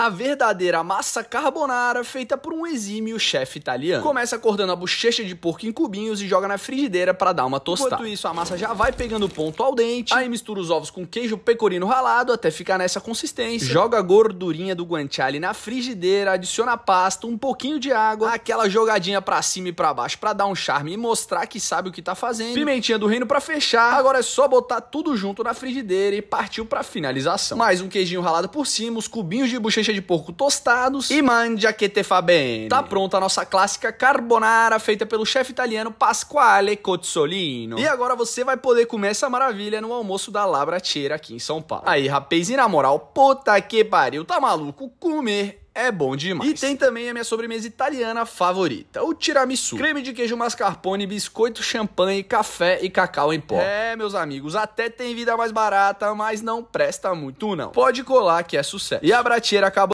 a verdadeira massa carbonara feita por um exímio chefe italiano. Começa cortando a bochecha de porco em cubinhos e joga na frigideira para dar uma tostada. Enquanto isso, a massa já vai pegando ponto ao dente, aí mistura os ovos com queijo pecorino ralado até ficar nessa consistência, joga a gordurinha do guanciale na frigideira, adiciona pasta, um pouquinho de água, aquela jogadinha para cima e para baixo para dar um charme e mostrar que sabe o que tá fazendo, pimentinha do reino para fechar, agora é só botar tudo junto na frigideira e partiu para finalização. Mais um queijinho ralado por cima, os cubinhos de bochecha coxa de porco tostados e mandia que te fa bene. Tá pronta a nossa clássica carbonara feita pelo chefe italiano Pasquale Cozzolino. E agora você vai poder comer essa maravilha no almoço da Labratiera aqui em São Paulo. Aí, rapaz, e na moral, puta que pariu, tá maluco? Comer é bom demais. E tem também a minha sobremesa italiana favorita, o tiramisu. Creme de queijo mascarpone, biscoito champanhe, café e cacau em pó. É, meus amigos, até tem vida mais barata, mas não presta muito não. Pode colar que é sucesso. E a bratieira acabou